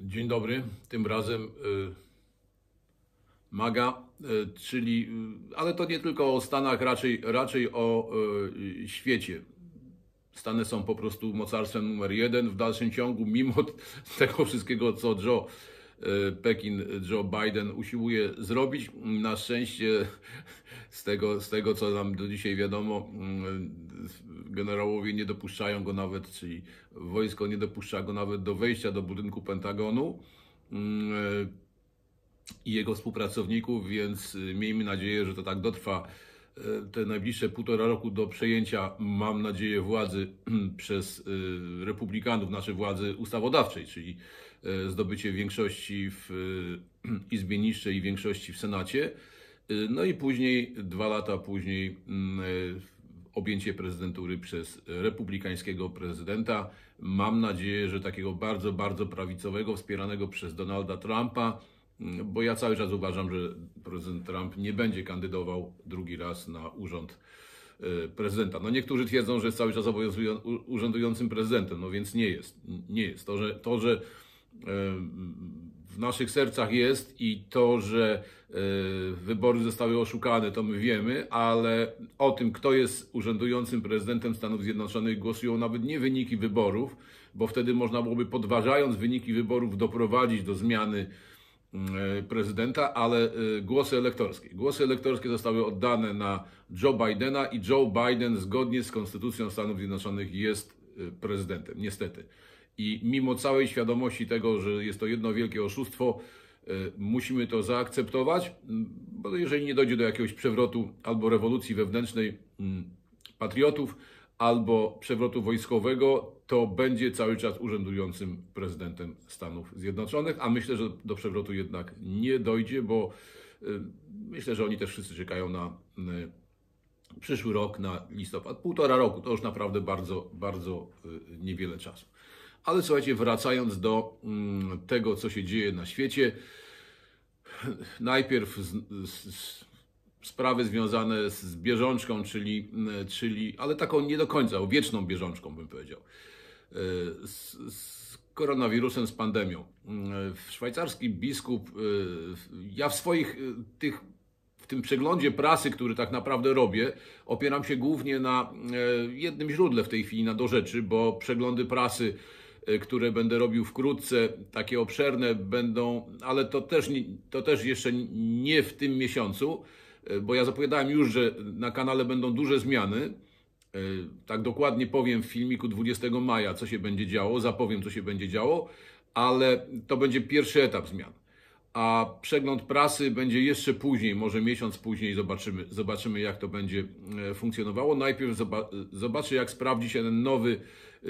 Dzień dobry. Tym razem y, MAGA, y, czyli, y, ale to nie tylko o Stanach, raczej, raczej o świecie. Stany są po prostu mocarstwem numer jeden w dalszym ciągu, mimo tego wszystkiego, co Joe E, Pekin Joe Biden usiłuje zrobić. Na szczęście z tego, z tego co nam do dzisiaj wiadomo, mm, generałowie nie dopuszczają go nawet, czyli wojsko nie dopuszcza go nawet do wejścia do budynku Pentagonu mm, e, i jego współpracowników, więc y, miejmy nadzieję, że to tak dotrwa e, te najbliższe półtora roku do przejęcia, mam nadzieję, władzy przez y, republikanów, naszej władzy ustawodawczej, czyli E, zdobycie większości w e, Izbie Niższej i większości w Senacie. E, no i później, dwa lata później, mm, objęcie prezydentury przez republikańskiego prezydenta. Mam nadzieję, że takiego bardzo, bardzo prawicowego, wspieranego przez Donalda Trumpa, mm, bo ja cały czas uważam, że prezydent Trump nie będzie kandydował drugi raz na urząd prezydenta. No niektórzy twierdzą, że jest cały czas obowiązującym urzędującym prezydentem, no więc nie jest. Nie jest. To, że, to, że w naszych sercach jest i to, że e, wybory zostały oszukane, to my wiemy, ale o tym, kto jest urzędującym prezydentem Stanów Zjednoczonych, głosują nawet nie wyniki wyborów, bo wtedy można byłoby podważając wyniki wyborów doprowadzić do zmiany e, prezydenta, ale e, głosy elektorskie. Głosy elektorskie zostały oddane na Joe Bidena i Joe Biden zgodnie z Konstytucją Stanów Zjednoczonych jest prezydentem, niestety. I mimo całej świadomości tego, że jest to jedno wielkie oszustwo, e, musimy to zaakceptować, bo jeżeli nie dojdzie do jakiegoś przewrotu albo rewolucji wewnętrznej patriotów, albo przewrotu wojskowego, to będzie cały czas urzędującym prezydentem Stanów Zjednoczonych, a myślę, że do przewrotu jednak nie dojdzie, bo e, myślę, że oni też wszyscy czekają na przyszły rok, na listopad. Półtora roku to już naprawdę bardzo, bardzo e, niewiele czasu. Ale słuchajcie, wracając do mm, tego, co się dzieje na świecie, najpierw z, z, z sprawy związane z bieżączką, czyli, mm, czyli, ale taką nie do końca, wieczną bieżączką bym powiedział, e, z, z koronawirusem, z pandemią. E, szwajcarski biskup, e, ja w swoich tych w tym przeglądzie prasy, który tak naprawdę robię, opieram się głównie na jednym źródle w tej chwili, na do rzeczy, bo przeglądy prasy Y, które będę robił wkrótce, takie obszerne będą, ale to też, to też jeszcze nie w tym miesiącu, y, bo ja zapowiadałem już, że na kanale będą duże zmiany. Y, tak dokładnie powiem w filmiku 20 maja, co się będzie działo, zapowiem, co się będzie działo, ale to będzie pierwszy etap zmian. A przegląd prasy będzie jeszcze później, może miesiąc później zobaczymy, zobaczymy jak to będzie funkcjonowało. Najpierw zobaczę, jak sprawdzi się ten nowy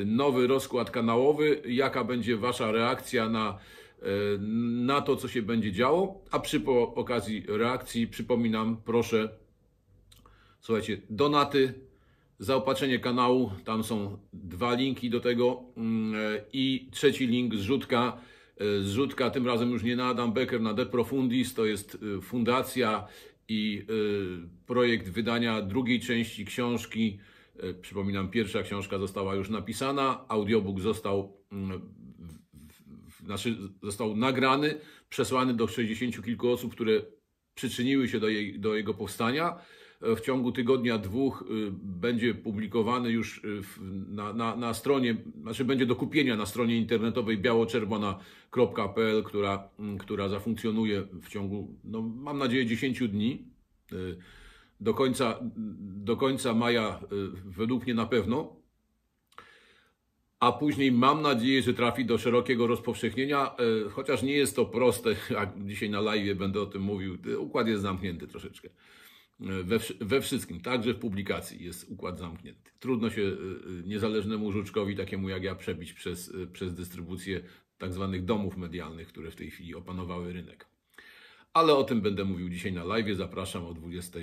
nowy rozkład kanałowy, jaka będzie Wasza reakcja na, e, na to, co się będzie działo. A przy okazji reakcji przypominam, proszę, słuchajcie, donaty, zaopatrzenie kanału, tam są dwa linki do tego mm, e, i trzeci link zrzutka. E, zrzutka tym razem już nie na Adam Becker, na De Profundis, to jest fundacja i projekt wydania drugiej części książki E, przypominam, pierwsza książka została już napisana, audiobook został, mm, znaczy został nagrany, przesłany do 60 kilku osób, które przyczyniły się do, jej, do jego powstania. E, w ciągu tygodnia, dwóch y, będzie publikowany już y, na, na, na stronie, znaczy będzie do kupienia na stronie internetowej białoczerwona.pl, która, mm, która zafunkcjonuje w ciągu, no, mam nadzieję, 10 dni. Y, do końca, do końca maja, y, według mnie na pewno. A później mam nadzieję, że trafi do szerokiego rozpowszechnienia, y, chociaż nie jest to proste, jak dzisiaj na live będę o tym mówił. Y, układ jest zamknięty troszeczkę. We, we wszystkim, także w publikacji jest układ zamknięty. Trudno się niezależnemu żuczkowi, takiemu jak ja, przebić przez, przez dystrybucję tak zwanych domów medialnych, które w tej chwili opanowały rynek. Ale o tym będę mówił dzisiaj na live. Zapraszam o 20.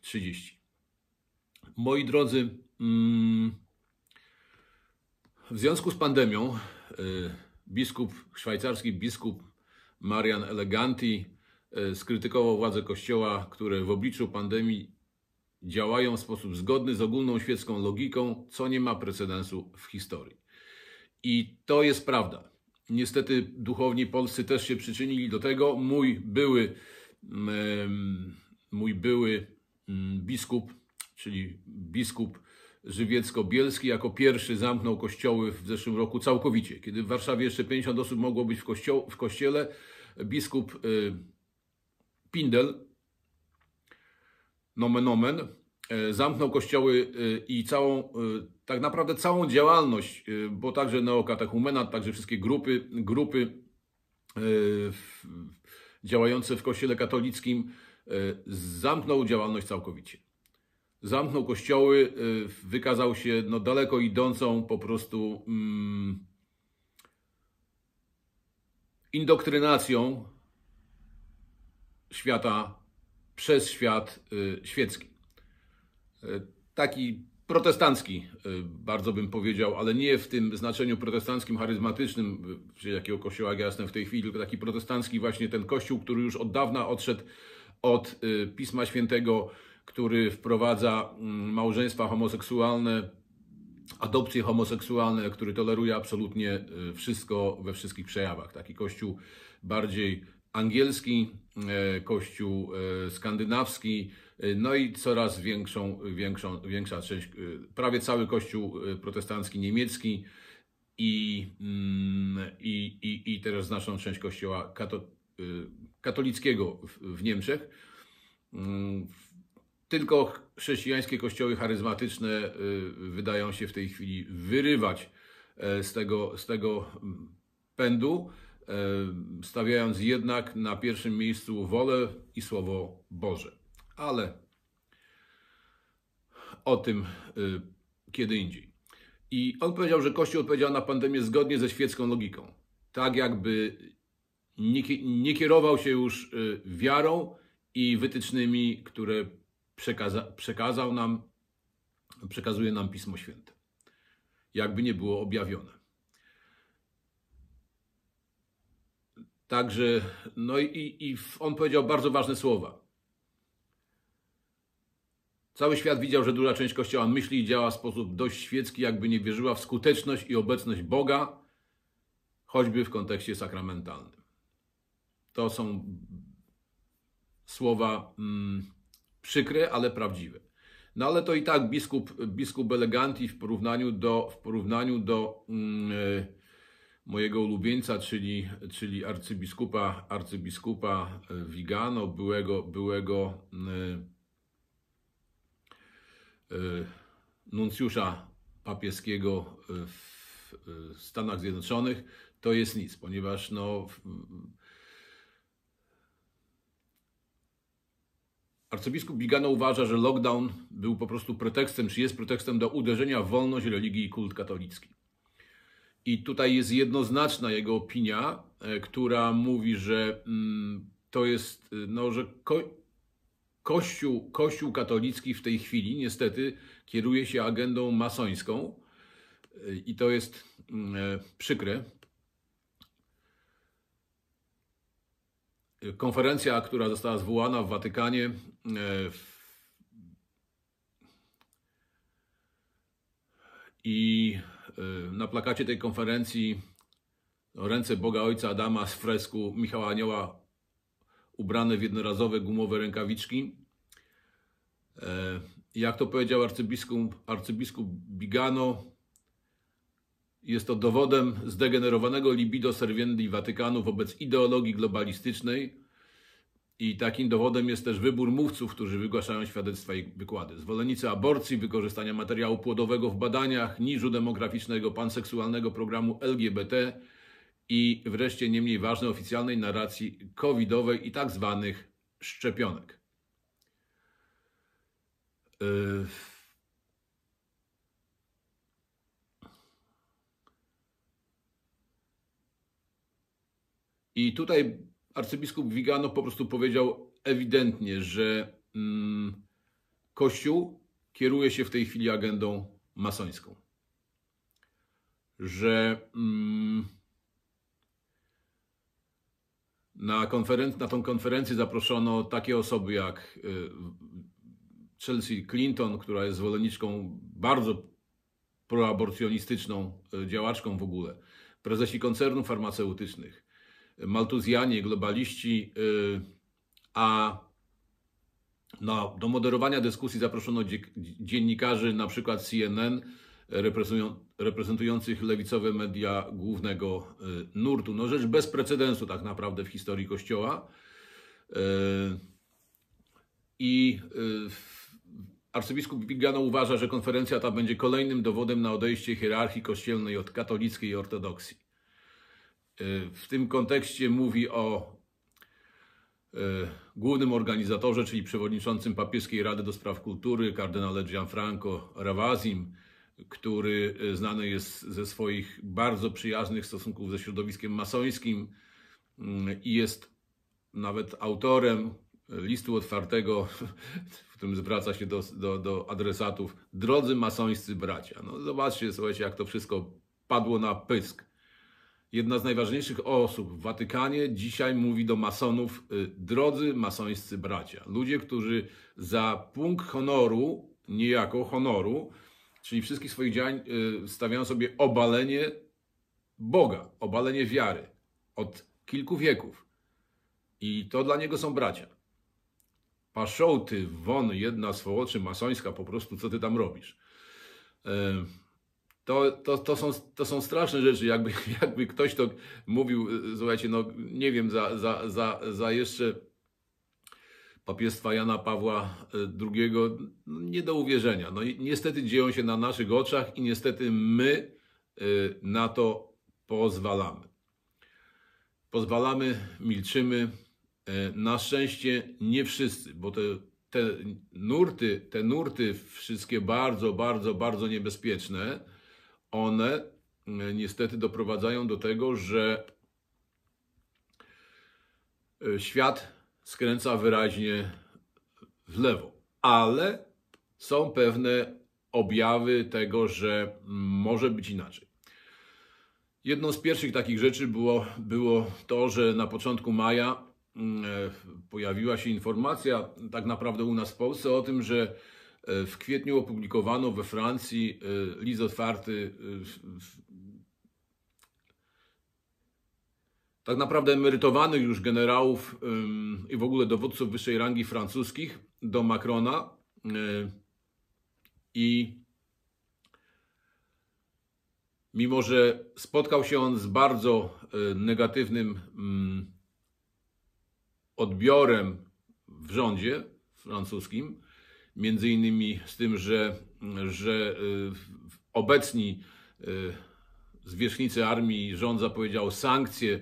30. Moi drodzy, mm, w związku z pandemią y, biskup szwajcarski biskup Marian Eleganti y, skrytykował władze kościoła, które w obliczu pandemii działają w sposób zgodny z ogólną świecką logiką, co nie ma precedensu w historii. I to jest prawda. Niestety duchowni polscy też się przyczynili do tego. Mój były. Yy, mój były mm, biskup, czyli biskup żywiecko-bielski, jako pierwszy zamknął kościoły w zeszłym roku całkowicie. Kiedy w Warszawie jeszcze 50 osób mogło być w, kościo- w kościele, biskup y, Pindel, nomen omen, e, zamknął kościoły y, i całą, y, tak naprawdę całą działalność, bo także neokatechumenat, także wszystkie grupy, grupy działające w kościele katolickim, Y, zamknął działalność całkowicie. Zamknął kościoły, y, wykazał się no, daleko idącą po prostu mm, indoktrynacją świata przez świat y, świecki. Taki protestancki, bardzo bym powiedział, ale nie w tym znaczeniu protestanckim, charyzmatycznym, czy jakiego kościoła ja jestem w tej chwili, tylko taki protestancki właśnie ten kościół, który już od dawna odszedł od y, Pisma Świętego, który wprowadza mm, małżeństwa homoseksualne, adopcje homoseksualne, który toleruje absolutnie y, wszystko we wszystkich przejawach. Taki kościół bardziej angielski, e, kościół e, skandynawski, e, no i coraz większą, większą, większa część, y, prawie cały kościół protestancki niemiecki i, mm, i, i, i teraz znaczną część kościoła katolickiego. Y, katolickiego w Niemczech. Mm, tylko chrześcijańskie kościoły charyzmatyczne y, wydają się w tej chwili wyrywać e, z tego, z tego mm, pędu, e, stawiając jednak na pierwszym miejscu wolę i słowo Boże. Ale o tym y, kiedy indziej. I on powiedział, że Kościół odpowiedział na pandemię zgodnie ze świecką logiką. Tak jakby nie, nie kierował się już y, wiarą i wytycznymi, które przekaza, przekazał nam, przekazuje nam Pismo Święte, jakby nie było objawione. Także, no i, i on powiedział bardzo ważne słowa. Cały świat widział, że duża część Kościoła myśli i działa w sposób dość świecki, jakby nie wierzyła w skuteczność i obecność Boga, choćby w kontekście sakramentalnym. To są słowa mm, przykre, ale prawdziwe. No ale to i tak biskup, biskup Eleganti w porównaniu do, w porównaniu do mm, e, mojego ulubieńca, czyli, czyli arcybiskupa, arcybiskupa e, Vigano, byłego, byłego y, y, nuncjusza papieskiego w Stanach Zjednoczonych, to jest nic, ponieważ no, w, Arcybiskup Bigano uważa, że lockdown był po prostu pretekstem, czy jest pretekstem do uderzenia w wolność religii i kult katolicki. I tutaj jest jednoznaczna jego opinia, e, która mówi, że mm, to jest, e, no, że ko kościół, kościół katolicki w tej chwili niestety kieruje się agendą masońską. E, I to jest mm, przykre, Konferencja, która została zwołana w Watykanie, e, i e, na plakacie tej konferencji ręce Boga Ojca Adama z fresku Michała Anioła ubrane w jednorazowe gumowe rękawiczki. E, jak to powiedział arcybiskup, arcybiskup Bigano, jest to dowodem zdegenerowanego libido serwiendi Watykanu wobec ideologii globalistycznej i takim dowodem jest też wybór mówców, którzy wygłaszają świadectwa i wykłady. Zwolennicy aborcji, wykorzystania materiału płodowego w badaniach, niżu demograficznego, panseksualnego programu LGBT i wreszcie nie mniej ważne oficjalnej narracji covidowej i tak zwanych szczepionek. Yy I tutaj arcybiskup Wigano po prostu powiedział ewidentnie, że mm, Kościół kieruje się w tej chwili agendą masońską. Że mm, na, konferen- na tą konferencję zaproszono takie osoby jak y, Chelsea Clinton, która jest zwolenniczką bardzo proaborcjonistyczną y, działaczką w ogóle, prezesi koncernów farmaceutycznych, maltuzjanie, globaliści, y, a no, do moderowania dyskusji zaproszono dziennikarzy na przykład CNN, reprezentujących lewicowe media głównego y, nurtu. No rzecz bez precedensu tak naprawdę w historii Kościoła. Y, I arcybiskup Bigano uważa, że konferencja ta będzie kolejnym dowodem na odejście hierarchii kościelnej od katolickiej ortodoksji w tym kontekście mówi o e, głównym organizatorze, czyli przewodniczącym Papieskiej Rady do Spraw Kultury, kardynale Gianfranco Ravazim, który e, znany jest ze swoich bardzo przyjaznych stosunków ze środowiskiem masońskim mm, i jest nawet autorem listu otwartego, w którym zwraca się do, do, do adresatów drodzy masońscy bracia. No zobaczcie, słuchajcie, jak to wszystko padło na pysk jedna z najważniejszych osób w Watykanie dzisiaj mówi do masonów: y, drodzy masońscy bracia, ludzie, którzy za punkt honoru, niejako honoru, czyli wszystkich swoich działań, y, stawiają sobie obalenie Boga, obalenie wiary od kilku wieków. I to dla niego są bracia. Paszołty, won, jedna swołoczy masońska, po prostu co ty tam robisz? Y, to, to, to, są, to są straszne rzeczy. Jakby, jakby ktoś to mówił, y, y, słuchajcie, no nie wiem, za, za, za, za jeszcze papiestwa Jana Pawła y, II, no, nie do uwierzenia. No niestety dzieją się na naszych oczach i niestety my na to pozwalamy. Pozwalamy, milczymy. Na szczęście nie wszyscy, bo te, te nurty, te nurty wszystkie bardzo, bardzo, bardzo niebezpieczne, one e, niestety doprowadzają do tego, że e, świat skręca wyraźnie w lewo, ale są pewne objawy tego, że może być inaczej. Jedną z pierwszych takich rzeczy było, było to, że na początku maja mm, e, pojawiła się informacja, tak naprawdę u nas w Polsce, o tym, że E, w kwietniu opublikowano we Francji e, list otwarty. E, tak naprawdę emerytowanych już generałów i w ogóle dowódców wyższej rangi francuskich do Macrona i mimo że spotkał się on z bardzo negatywnym mm, odbiorem w rządzie francuskim, między innymi z tym, że, że y, obecni y, zwierzchnicy armii rząd zapowiedział sankcje e,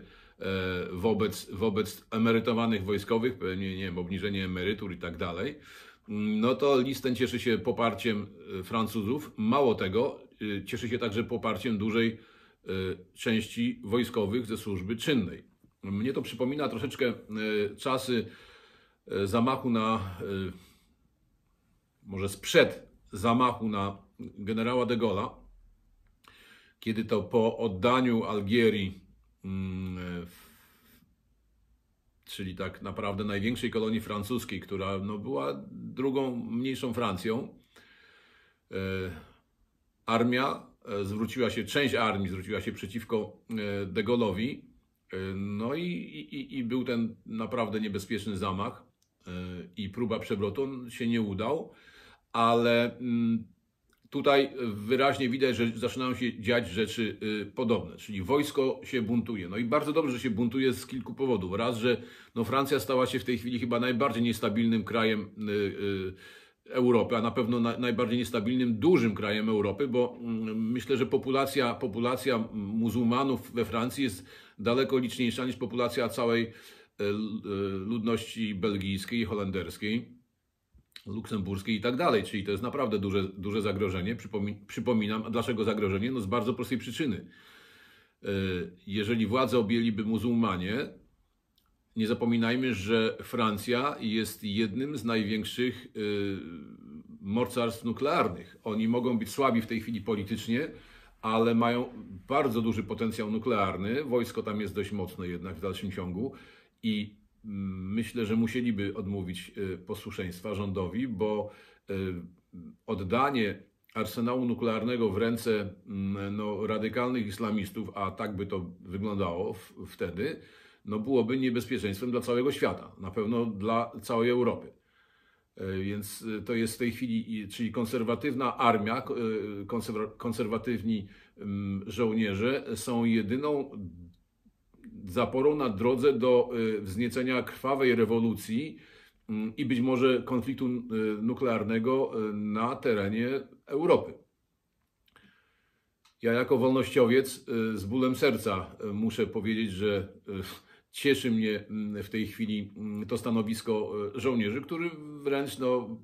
wobec, wobec emerytowanych wojskowych, pewnie nie wiem, obniżenie emerytur i tak dalej, mm, no to list ten cieszy się poparciem e, Francuzów. Mało tego, e, cieszy się także poparciem dużej części wojskowych ze służby czynnej. Mnie to przypomina troszeczkę czasy zamachu na może sprzed zamachu na generała de Gaulle'a, kiedy to po oddaniu Algierii, mm, czyli tak naprawdę największej kolonii francuskiej, która no, była drugą mniejszą Francją, e, armia e, zwróciła się, część armii zwróciła się przeciwko e, de Gaulle'owi. No i, i, i był ten naprawdę niebezpieczny zamach i próba przewrotu. On się nie udał ale mm, tutaj wyraźnie widać, że zaczynają się dziać rzeczy y, podobne, czyli wojsko się buntuje. No i bardzo dobrze, że się buntuje z kilku powodów. Raz, że no Francja stała się w tej chwili chyba najbardziej niestabilnym krajem y, y, Europy, a na pewno najbardziej niestabilnym dużym krajem Europy, bo mm, myślę, że populacja, populacja muzułmanów we Francji jest daleko liczniejsza niż populacja całej ludności belgijskiej i holenderskiej luksemburskiej i tak dalej. Czyli to jest naprawdę duże, duże zagrożenie. przypominam, dlaczego zagrożenie? No z bardzo prostej przyczyny. E, jeżeli władze objęliby muzułmanie, nie zapominajmy, że Francja jest jednym z największych e, mocarstw nuklearnych. Oni mogą być słabi w tej chwili politycznie, ale mają bardzo duży potencjał nuklearny. Wojsko tam jest dość mocne jednak w dalszym ciągu i myślę, że musieliby odmówić y, posłuszeństwa rządowi, bo y, oddanie arsenału nuklearnego w ręce mm, no, radykalnych islamistów, a tak by to wyglądało wtedy, no, byłoby niebezpieczeństwem dla całego świata, na pewno dla całej Europy. Y, więc to jest w tej chwili, czyli konserwatywna armia, konserwatywni mm, żołnierze są jedyną zaporą na drodze do y, wzniecenia krwawej rewolucji mm, i być może konfliktu y, nuklearnego y, na terenie Europy. Ja jako wolnościowiec z bólem serca muszę powiedzieć, że cieszy mnie mm, w tej chwili mm, to stanowisko żołnierzy, który wręcz no,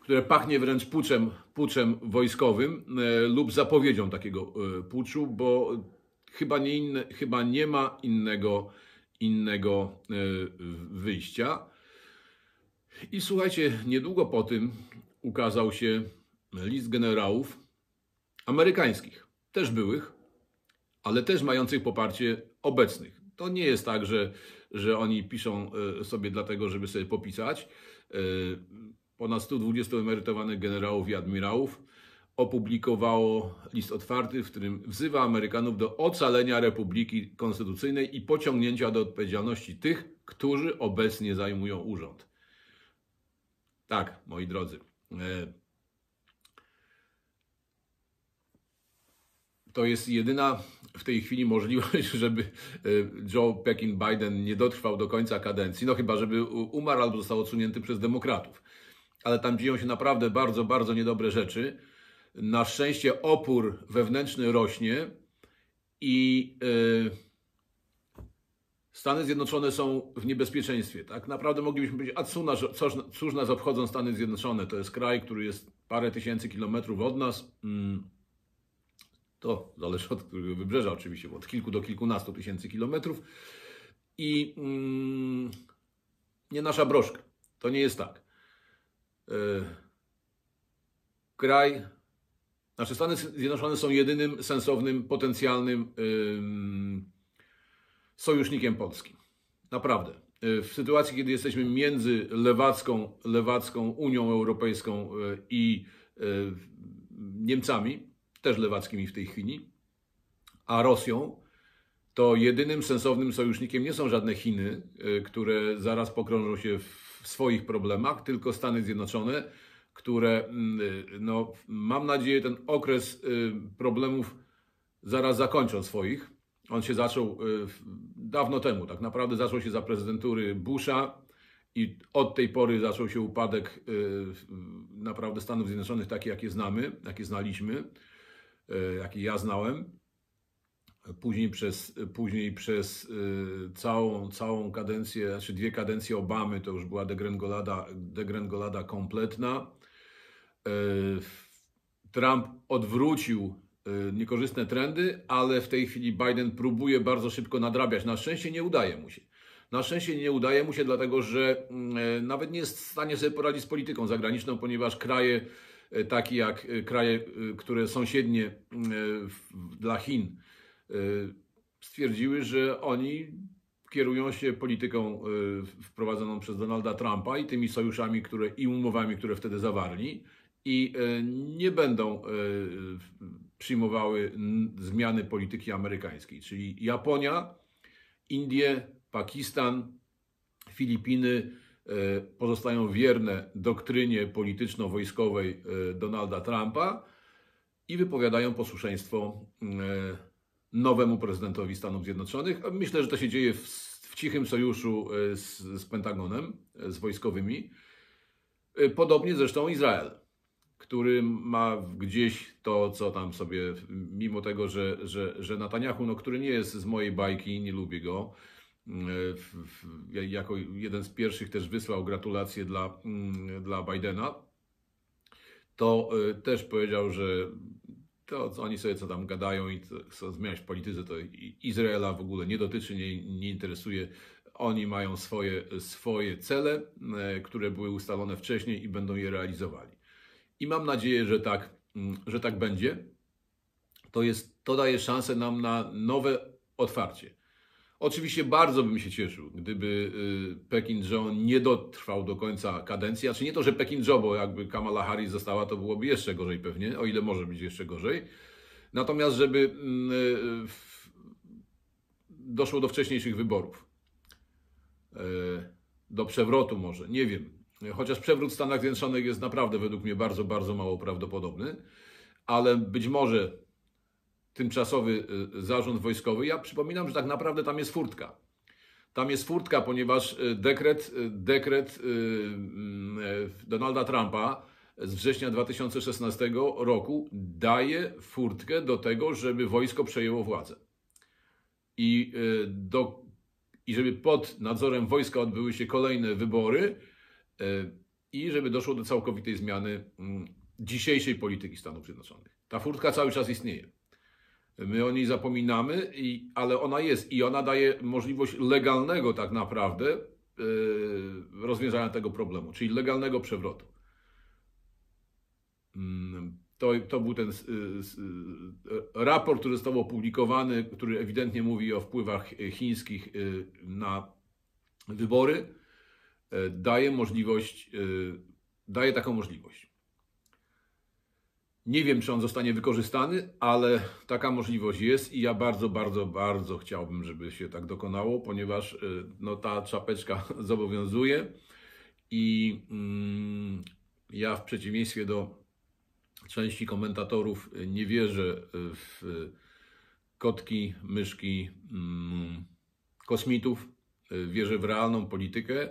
które pachnie wręcz puczem, puczem wojskowym lub zapowiedzią takiego puczu, bo Chyba nie, inne, chyba nie ma innego, innego e, wyjścia. I słuchajcie, niedługo po tym ukazał się list generałów amerykańskich, też byłych, ale też mających poparcie obecnych. To nie jest tak, że, że oni piszą e, sobie dlatego, żeby sobie popisać. E, ponad 120 emerytowanych generałów i admirałów opublikowało list otwarty, w którym wzywa Amerykanów do ocalenia Republiki Konstytucyjnej i pociągnięcia do odpowiedzialności tych, którzy obecnie zajmują urząd. Tak, moi drodzy. E, to jest jedyna w tej chwili możliwość, żeby e, Joe Pekin Biden nie dotrwał do końca kadencji, no chyba żeby umarł albo został odsunięty przez demokratów. Ale tam dzieją się naprawdę bardzo, bardzo niedobre rzeczy na szczęście opór wewnętrzny rośnie i e, Stany Zjednoczone są w niebezpieczeństwie. Tak naprawdę moglibyśmy powiedzieć, a cóż nas, cóż nas obchodzą Stany Zjednoczone? To jest kraj, który jest parę tysięcy kilometrów od nas. Mm, to zależy od którego wybrzeża oczywiście, bo od kilku do kilkunastu tysięcy kilometrów. I mm, nie nasza broszka. To nie jest tak. E, kraj znaczy Stany Zjednoczone są jedynym sensownym, potencjalnym yy, sojusznikiem Polski. Naprawdę. Y, w sytuacji, kiedy jesteśmy między lewacką, lewacką Unią Europejską y, i y, Niemcami, też lewackimi w tej chwili, a Rosją, to jedynym sensownym sojusznikiem nie są żadne Chiny, które zaraz pokrążą się w swoich problemach, tylko Stany Zjednoczone, które, mm, y, no, mam nadzieję, ten okres y, problemów zaraz zakończą swoich. On się zaczął y, dawno temu, tak naprawdę zaczął się za prezydentury Busha i od tej pory zaczął się upadek naprawdę Stanów Zjednoczonych, taki jakie znamy, jakie znaliśmy, jaki ja znałem. Później przez, później przez całą, całą kadencję, znaczy dwie kadencje Obamy, to już była degrengolada, degrengolada kompletna E, Trump odwrócił e, niekorzystne trendy, ale w tej chwili Biden próbuje bardzo szybko nadrabiać. Na szczęście nie udaje mu się. Na szczęście nie udaje mu się, dlatego że mm, e, nawet nie jest w stanie sobie poradzić z polityką zagraniczną, ponieważ kraje takie jak kraje, które sąsiednie mm, dla Chin, stwierdziły, że oni kierują się polityką wprowadzoną przez Donalda Trumpa i tymi sojuszami które, i umowami, które wtedy zawarli, i e, nie będą e, przyjmowały zmiany polityki amerykańskiej, czyli Japonia, Indie, Pakistan, Filipiny e, pozostają wierne doktrynie polityczno-wojskowej Donalda Trumpa i wypowiadają posłuszeństwo nowemu prezydentowi Stanów Zjednoczonych. Myślę, że to się dzieje w, w cichym sojuszu z, z Pentagonem, z wojskowymi. Podobnie zresztą Izrael który ma gdzieś to, co tam sobie, mimo tego, że, że, że Nataniachu, no, który nie jest z mojej bajki, nie lubię go, mm, jako jeden z pierwszych też wysłał gratulacje dla, mm, dla Bidena, to y, też powiedział, że to oni sobie co tam gadają i chcą zmieniać polityce, to Izraela w ogóle nie dotyczy, nie, nie interesuje. Oni mają swoje, swoje cele, y, które były ustalone wcześniej i będą je realizowali i mam nadzieję, że tak, mm, że tak będzie. To, jest, to daje szansę nam na nowe otwarcie. Oczywiście bardzo bym się cieszył, gdyby y, Pekin Joe nie dotrwał do końca kadencji, a czy nie to, że Pekin Joe, bo jakby Kamala Harris została, to byłoby jeszcze gorzej pewnie, o ile może być jeszcze gorzej. Natomiast, żeby mm, y, doszło do wcześniejszych wyborów, y, do przewrotu może, nie wiem, chociaż przewrót w Stanach Zjednoczonych jest naprawdę według mnie bardzo, bardzo mało prawdopodobny, ale być może tymczasowy y, zarząd wojskowy. Ja przypominam, że tak naprawdę tam jest furtka. Tam jest furtka, ponieważ y, dekret, y, dekret mm, Donalda Trumpa z września 2016 roku daje furtkę do tego, żeby wojsko przejęło władzę. I, do, i żeby pod nadzorem wojska odbyły się kolejne wybory, Y, i żeby doszło do całkowitej zmiany mm, dzisiejszej polityki Stanów Zjednoczonych. Ta furtka cały czas istnieje. My o niej zapominamy, i, ale ona jest i ona daje możliwość legalnego tak naprawdę y, rozwiązania tego problemu, czyli legalnego przewrotu. Mm, to, to był ten y, raport, który został opublikowany, który ewidentnie mówi o wpływach chińskich na wybory. E, daje możliwość, e, daje taką możliwość. Nie wiem, czy on zostanie wykorzystany, ale taka możliwość jest i ja bardzo, bardzo, bardzo chciałbym, żeby się tak dokonało, ponieważ e, no, ta czapeczka zobowiązuje i mm, ja w przeciwieństwie do części komentatorów nie wierzę w kotki, myszki mm, kosmitów, wierzę w realną politykę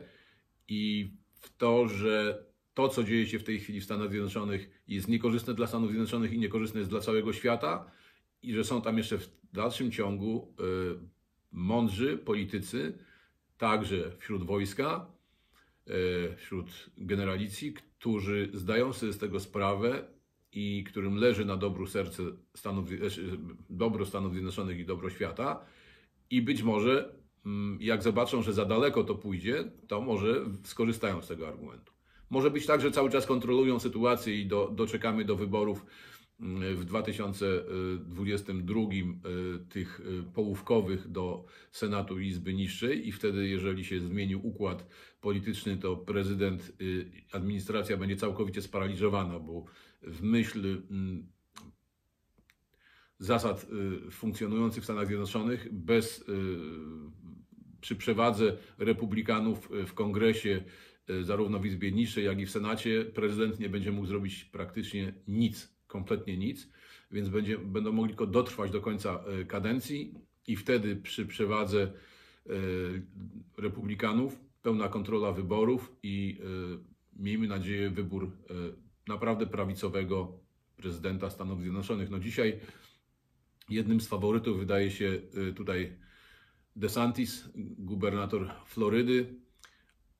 i w to, że to, co dzieje się w tej chwili w Stanach Zjednoczonych, jest niekorzystne dla Stanów Zjednoczonych i niekorzystne jest dla całego świata, i że są tam jeszcze w dalszym ciągu y, mądrzy politycy, także wśród wojska, y, wśród generalicji, którzy zdają sobie z tego sprawę i którym leży na dobru serce Stanów, znaczy, dobro Stanów Zjednoczonych i dobro świata. I być może Mm, jak zobaczą, że za daleko to pójdzie, to może skorzystają z tego argumentu. Może być tak, że cały czas kontrolują sytuację i do, doczekamy do wyborów mm, w 2022 y, tych y, połówkowych do Senatu i Izby Niższej i wtedy, jeżeli się zmieni układ polityczny, to prezydent, y, administracja będzie całkowicie sparaliżowana, bo w myśl mm, zasad funkcjonujących w Stanach Zjednoczonych bez przy przewadze republikanów e, w kongresie, e, zarówno w Izbie Niższej, jak i w Senacie, prezydent nie będzie mógł zrobić praktycznie nic, kompletnie nic, więc będzie, będą mogli tylko dotrwać do końca e, kadencji i wtedy przy przewadze republikanów pełna kontrola wyborów i miejmy nadzieję wybór naprawdę prawicowego prezydenta Stanów Zjednoczonych. No dzisiaj jednym z faworytów wydaje się tutaj DeSantis, gubernator Florydy,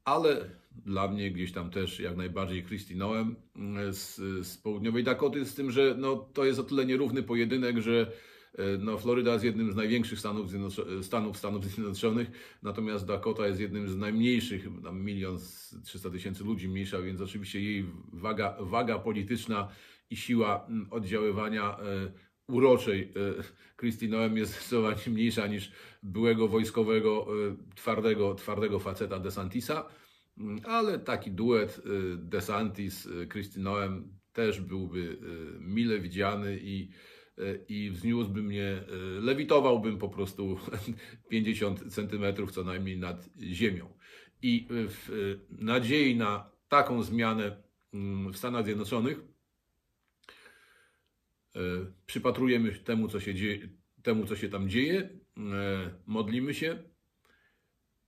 ale dla mnie gdzieś tam też jak najbardziej Christy Noem e, z, z południowej Dakoty, z tym, że no, to jest o tyle nierówny pojedynek, że e, no, Floryda jest jednym z największych Stanów, Stanów, Stanów Zjednoczonych, natomiast Dakota jest jednym z najmniejszych, tam milion trzysta tysięcy ludzi mniejsza, więc oczywiście jej waga, waga polityczna i siła mm, oddziaływania e, uroczej e, Christy Noem jest zdecydowanie mniejsza niż byłego wojskowego, e, twardego, twardego faceta DeSantisa, mm, ale taki duet e, DeSantis, Christy Noem też byłby mile widziany i, i wzniósłby mnie, lewitowałbym po prostu 50 centymetrów co najmniej nad ziemią. I w nadziei na taką zmianę mm, w Stanach Zjednoczonych, E, przypatrujemy temu, co się, dzieje, temu, co się tam dzieje, e, modlimy się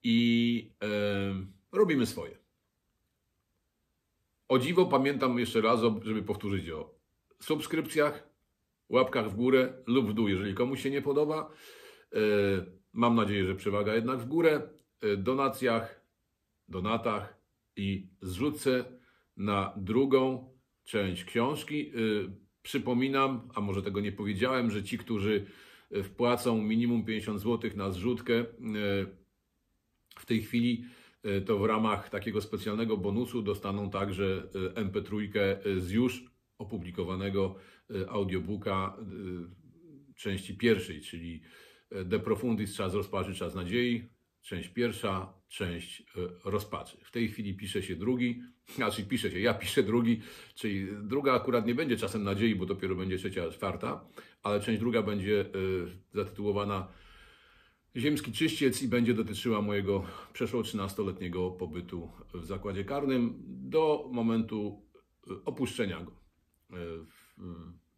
i e, robimy swoje. O dziwo pamiętam jeszcze raz, żeby powtórzyć o subskrypcjach, łapkach w górę lub w dół, jeżeli komuś się nie podoba. Mam nadzieję, że przewaga jednak w górę, donacjach, donatach i zrzucę na drugą część książki, Przypominam, a może tego nie powiedziałem, że ci, którzy e, wpłacą minimum 50 zł na zrzutkę, e, w tej chwili e, to w ramach takiego specjalnego bonusu dostaną także MP3 z już opublikowanego audiobooka części pierwszej, czyli De Profundis, Czas Rozpaczy, Czas Nadziei, część pierwsza, część e, rozpaczy. W tej chwili pisze się drugi, znaczy pisze się, ja piszę drugi, czyli druga akurat nie będzie czasem nadziei, bo dopiero będzie trzecia, czwarta, ale część druga będzie e, zatytułowana Ziemski czyściec i będzie dotyczyła mojego przeszło 13-letniego pobytu w zakładzie karnym do momentu e, opuszczenia go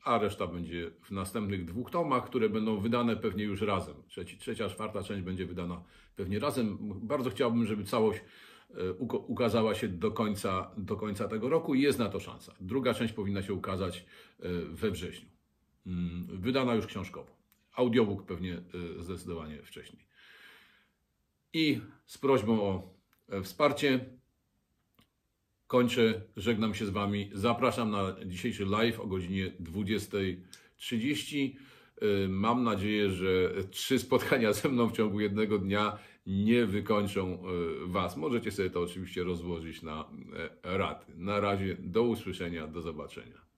a reszta będzie w następnych dwóch tomach, które będą wydane pewnie już razem. Trzeci, trzecia, czwarta część będzie wydana pewnie razem. Bardzo chciałbym, żeby całość e, ukazała się do końca, do końca tego roku i jest na to szansa. Druga część powinna się ukazać e, we wrześniu. Mm, wydana już książkowo. Audiobook pewnie e, zdecydowanie wcześniej. I z prośbą o wsparcie Kończę, żegnam się z Wami. Zapraszam na dzisiejszy live o godzinie 20.30. Y, mam nadzieję, że trzy spotkania ze mną w ciągu jednego dnia nie wykończą y, Was. Możecie sobie to oczywiście rozłożyć na e, raty. Na razie, do usłyszenia, do zobaczenia.